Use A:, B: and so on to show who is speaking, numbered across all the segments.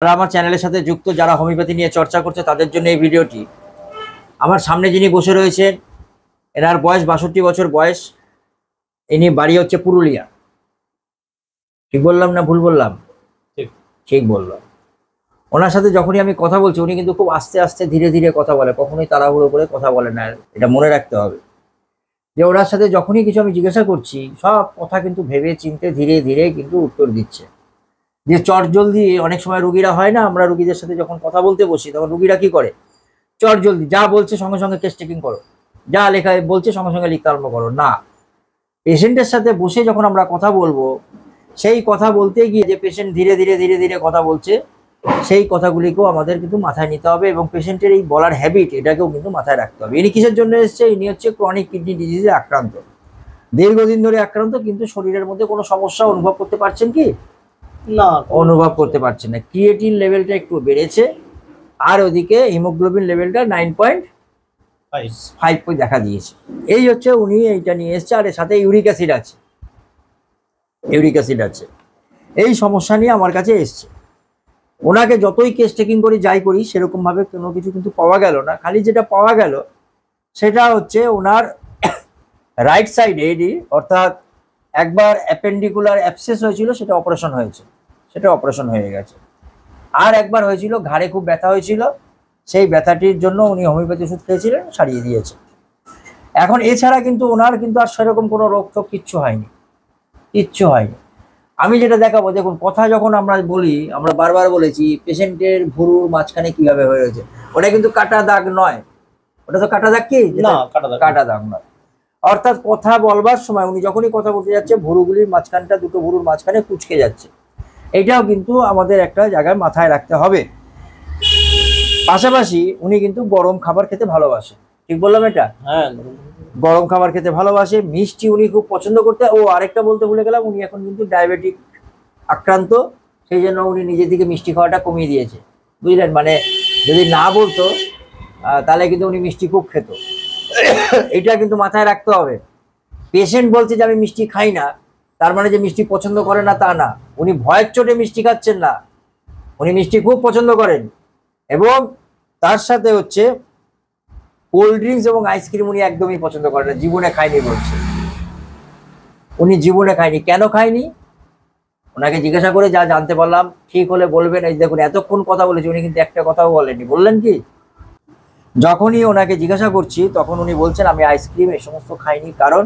A: যারা আমার চ্যানেলের সাথে যুক্ত যারা হোমিওপ্যাথি নিয়ে চর্চা করছে তাদের জন্য এই ভিডিওটি আমার সামনে যিনি বসে রয়েছেন এনার বয়স বাষট্টি বছর বয়স ইনি বাড়ি হচ্ছে পুরুলিয়া ঠিক বললাম না ভুল বললাম ঠিক বললাম ওনার সাথে যখনই আমি কথা বলছি উনি কিন্তু খুব আস্তে আস্তে ধীরে ধীরে কথা বলে কখনোই তাড়াহুড়ো করে কথা বলে না এটা মনে রাখতে হবে যে ওনার সাথে যখনই কিছু আমি জিজ্ঞাসা করছি সব কথা কিন্তু ভেবে চিনতে ধীরে ধীরে কিন্তু উত্তর দিচ্ছে যে চট জলদি অনেক সময় রুগীরা হয় না আমরা রুগীদের সাথে যখন কথা বলতে বসি তখন রুগীরা কি করে চট জলদি যা বলছে সঙ্গে সঙ্গে কেস টেকিং করো যা লেখা বলছে সঙ্গে সঙ্গে লিখতে আরম্ভ করো না পেশেন্টের সাথে বসে যখন আমরা কথা বলবো সেই কথা বলতে গিয়ে যে পেশেন্ট ধীরে ধীরে ধীরে ধীরে কথা বলছে সেই কথাগুলিকেও আমাদের কিন্তু মাথায় নিতে হবে এবং পেশেন্টের এই বলার হ্যাবিট এটাকেও কিন্তু মাথায় রাখতে হবে ইনি কিসের জন্য এসছে ইনি হচ্ছে ক্রনিক কিডনি ডিজিজে আক্রান্ত দীর্ঘদিন ধরে আক্রান্ত কিন্তু শরীরের মধ্যে কোনো সমস্যা অনুভব করতে পারছেন কি না অনুভব করতে পারছে না ক্রিয়েটিন লেভেলটা একটু বেড়েছে আর ওদিকে হিমোগ্লোবিন লেভেলটা নাইন পয়েন্ট ফাইভ পয়েন্ট দেখা দিয়েছে এই হচ্ছে উনি এইটা নিয়ে এসছে আর এর সাথে ইউরিক অ্যাসিড আছে ইউরিক অ্যাসিড আছে এই সমস্যা নিয়ে আমার কাছে এসছে ওনাকে যতই কেস টেকিং করি যাই করি সেরকমভাবে কোনো কিছু কিন্তু পাওয়া গেল না খালি যেটা পাওয়া গেল সেটা হচ্ছে ওনার রাইট সাইড এডি অর্থাৎ একবার অ্যাপেন্ডিকুলার অ্যাপসেস হয়েছিল সেটা অপারেশন হয়েছে সেটা অপারেশন হয়ে গেছে আর একবার হয়েছিল ঘাড়ে খুব ব্যথা হয়েছিল সেই ব্যথাটির জন্য উনি হোমিওপ্যাথি ওষুধ খেয়েছিলেন সারিয়ে দিয়েছে এখন এছাড়া কিন্তু ওনার কিন্তু আর সেরকম কোনো রোগ টোক কিচ্ছু হয়নি কিচ্ছু হয়নি আমি যেটা দেখাবো দেখুন কথা যখন আমরা বলি আমরা বারবার বলেছি পেশেন্টের ভুরুর মাঝখানে কিভাবে হয়ে রয়েছে ওটা কিন্তু কাটা দাগ নয় ওটা তো কাটা দাগ কি না কাটা দাগ নয় অর্থাৎ কথা বলবার সময় উনি যখনই কথা বলতে যাচ্ছে ভুরুগুলির মাঝখানটা দুটো ভুরুর মাঝখানে কুচকে যাচ্ছে এটাও কিন্তু আমাদের একটা জায়গায় মাথায় রাখতে হবে পাশাপাশি উনি কিন্তু গরম খাবার খেতে ভালোবাসে ঠিক বললাম এটা হ্যাঁ গরম খাবার খেতে ভালোবাসে মিষ্টি উনি খুব পছন্দ করতে ও আরেকটা বলতে ভুলে গেলাম উনি এখন কিন্তু ডায়াবেটিক আক্রান্ত সেই জন্য উনি নিজে থেকে মিষ্টি খাওয়াটা কমিয়ে দিয়েছে বুঝলেন মানে যদি না বলতো তাহলে কিন্তু উনি মিষ্টি খুব খেত এটা কিন্তু মাথায় রাখতে হবে পেশেন্ট বলছে যে আমি মিষ্টি খাই না তার মানে যে মিষ্টি পছন্দ করে না তা না উনি ভয়ের চোটে মিষ্টি খাচ্ছেন না উনি মিষ্টি খুব পছন্দ করেন এবং তার সাথে হচ্ছে কোল্ড ড্রিঙ্কস এবং আইসক্রিম উনি একদমই পছন্দ করেন না জীবনে খায়নি বলছে উনি জীবনে খায়নি কেন খায়নি ওনাকে জিজ্ঞাসা করে যা জানতে পারলাম ঠিক হলে বলবেন এই দেখুন এতক্ষণ কথা বলেছি উনি কিন্তু একটা কথাও বলেননি বললেন কি যখনই ওনাকে জিজ্ঞাসা করছি তখন উনি বলছেন আমি আইসক্রিম এ সমস্ত খাইনি কারণ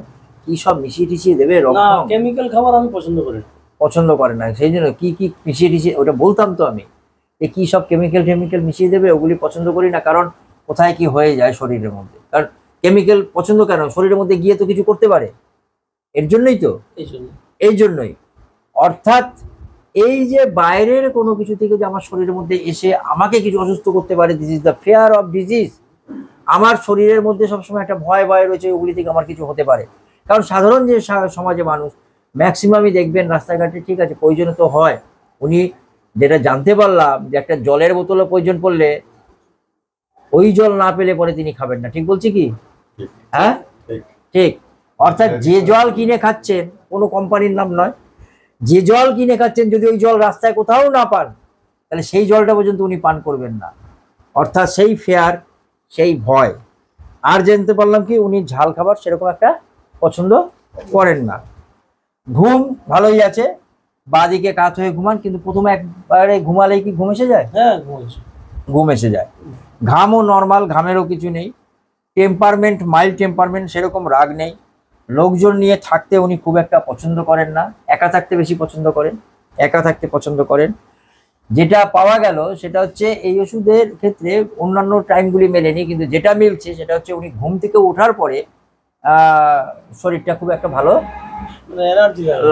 A: কি সব মিশিয়ে টিশিয়ে দেবে রক্ত কেমিক্যাল খাবার আমি পছন্দ করি পছন্দ করে না সেই জন্য কি কি মিশিয়ে টিশিয়ে ওটা বলতাম তো আমি যে কি সব কেমিক্যাল টেমিক্যাল মিশিয়ে দেবে ওগুলি পছন্দ করি না কারণ কোথায় কি হয়ে যায় শরীরের মধ্যে কারণ কেমিক্যাল পছন্দ কেন শরীরের মধ্যে গিয়ে তো কিছু করতে পারে এর জন্যই তো এই জন্যই অর্থাৎ এই যে বাইরের কোনো কিছু থেকে যে আমার শরীরের মধ্যে এসে আমাকে কিছু অসুস্থ করতে পারে this is the fear of disease আমার শরীরের মধ্যে সবসময় একটা ভয় ভয় রয়েছে ওগুলি থেকে আমার কিছু হতে পারে কারণ সাধারণ যে সমাজে মানুষ ম্যাক্সিমামই দেখবেন রাস্তাঘাটে ঠিক আছে প্রয়োজন তো হয় উনি যেটা জানতে পারলাম যে একটা জলের বোতলে প্রয়োজন পড়লে ওই জল না পেলে পরে তিনি খাবেন না ঠিক বলছি কি হ্যাঁ ঠিক অর্থাৎ হ্যাঁ, যে হ্যাঁ। জল কিনে খাচ্ছেন কোনো কোম্পানির নাম নয় যে জল কিনে খাচ্ছেন যদি ওই জল রাস্তায় কোথাও না পান তাহলে সেই জলটা পর্যন্ত উনি পান করবেন না অর্থাৎ সেই ফেয়ার সেই ভয় আর জানতে পারলাম কি উনি ঝাল খাবার সেরকম একটা পছন্দ করেন না ঘুম ভালোই আছে বাদিকে কাত হয়ে ঘুমান কিন্তু প্রথমে একবারে ঘুমালেই কি ঘুম এসে যায় হ্যাঁ ঘুম এসে যায় ঘামও নর্মাল ঘামেরও কিছু নেই টেম্পারমেন্ট মাইল্ড টেম্পারমেন্ট সেরকম রাগ নেই লোকজন নিয়ে থাকতে উনি খুব একটা পছন্দ করেন না একা থাকতে বেশি পছন্দ করেন একা থাকতে পছন্দ করেন যেটা পাওয়া গেল সেটা হচ্ছে এই ওষুধের ক্ষেত্রে অন্যান্য টাইমগুলি মেলেনি কিন্তু যেটা মিলছে সেটা হচ্ছে উনি ঘুম থেকে ওঠার পরে শরীরটা খুব একটা ভালো মানে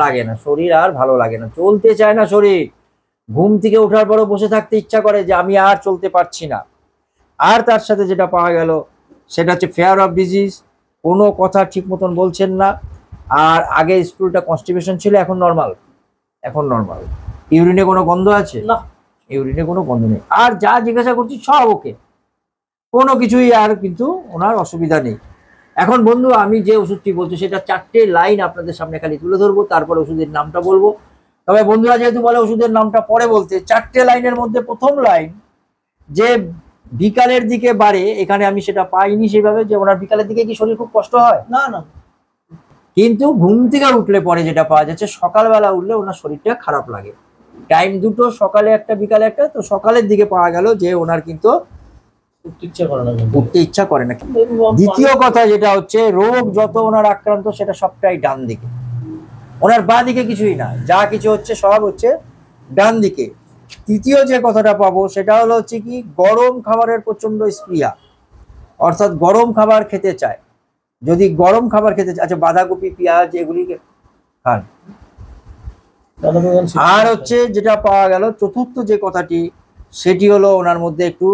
A: লাগে না শরীর আর ভালো লাগে না চলতে চায় না শরীর ঘুম থেকে ওঠার পরও বসে থাকতে ইচ্ছা করে যে আমি আর চলতে পারছি না আর তার সাথে যেটা পাওয়া গেল সেটা হচ্ছে ফেয়ার অফ ডিজিজ কোনো কথা ঠিক মতন বলছেন না আর আগে স্কুলটা কনস্টিপেশন ছিল এখন নর্মাল এখন নর্মাল ইউরিনে কোনো গন্ধ আছে না ইউরিনে কোনো গন্ধ নেই আর যা জিজ্ঞাসা করছি সব ওকে কোনো কিছুই আর কিন্তু ওনার অসুবিধা নেই এখন বন্ধু আমি যে ওষুধটি বলছি সেটা চারটে লাইন আপনাদের সামনে খালি তুলে ধরবো তারপরে ওষুধের নামটা বলবো তবে বন্ধুরা যেহেতু বলে ওষুধের নামটা পরে বলতে চারটে লাইনের মধ্যে প্রথম লাইন যে বিকালের দিকে বাড়ে এখানে আমি সেটা পাইনি সেভাবে যে ওনার বিকালের দিকে কি শরীর খুব কষ্ট হয় না না কিন্তু ঘুম থেকে উঠলে পরে যেটা পাওয়া যাচ্ছে সকালবেলা উঠলে ওনার শরীরটা খারাপ লাগে টাইম দুটো সকালে একটা বিকালে একটা তো সকালের দিকে পাওয়া গেল যে ওনার কিন্তু ইচ্ছা করে না দ্বিতীয় কথা যেটা হচ্ছে রোগ যত ওনার আক্রান্ত সেটা সবটাই ডান দিকে ওনার বা দিকে কিছুই না যা কিছু হচ্ছে সব হচ্ছে ডান দিকে তৃতীয় যে কথাটা পাবো সেটা হলো হচ্ছে কি গরম খাবারের প্রচণ্ড স্প্রিয়া অর্থাৎ গরম খাবার খেতে চায় যদি গরম খাবার খেতে আচ্ছা বাঁধাকপি পেঁয়াজ এগুলি খান আর হচ্ছে যেটা পাওয়া গেল চতুর্থ যে কথাটি সেটি হলো ওনার মধ্যে একটু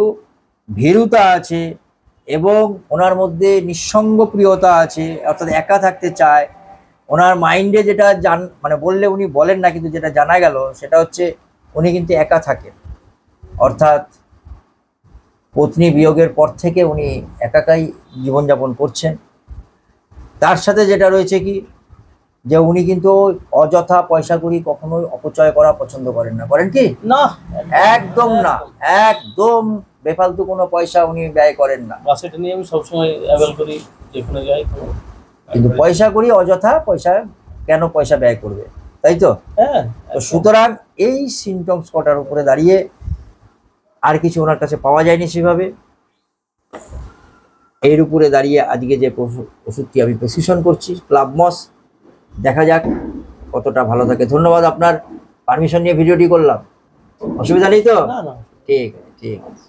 A: ভীরুতা আছে এবং ওনার মধ্যে নিঃসঙ্গ প্রিয়তা আছে অর্থাৎ একা থাকতে চায় ওনার মাইন্ডে যেটা জান মানে বললে উনি বলেন না কিন্তু যেটা জানা গেল সেটা হচ্ছে উনি কিন্তু একা থাকেন অর্থাৎ পত্নী বিয়োগের পর থেকে উনি একাকাই জীবনযাপন করছেন তার সাথে যেটা রয়েছে কি যে উনি কিন্তু অযথা পয়সা করি কখনোই অপচয় করা পছন্দ করেন না করেন কি না একদম না একদম বেফালতু কোনো পয়সা উনি ব্যয় করেন না নিয়ে আমি সবসময় করি কিন্তু পয়সা করি অযথা পয়সা কেন পয়সা ব্যয় করবে তাই তো হ্যাঁ তো সুতরাং এই সিমটমস কটার উপরে দাঁড়িয়ে আর কিছু ওনার কাছে পাওয়া যায়নি সেভাবে এর উপরে দাঁড়িয়ে আজকে যে ওষুধটি আমি প্রেসক্রিপশন করছি ক্লাবমস দেখা যাক কতটা ভালো থাকে ধন্যবাদ আপনার পারমিশন নিয়ে ভিডিওটি করলাম অসুবিধা নেই তো ঠিক আছে ঠিক আছে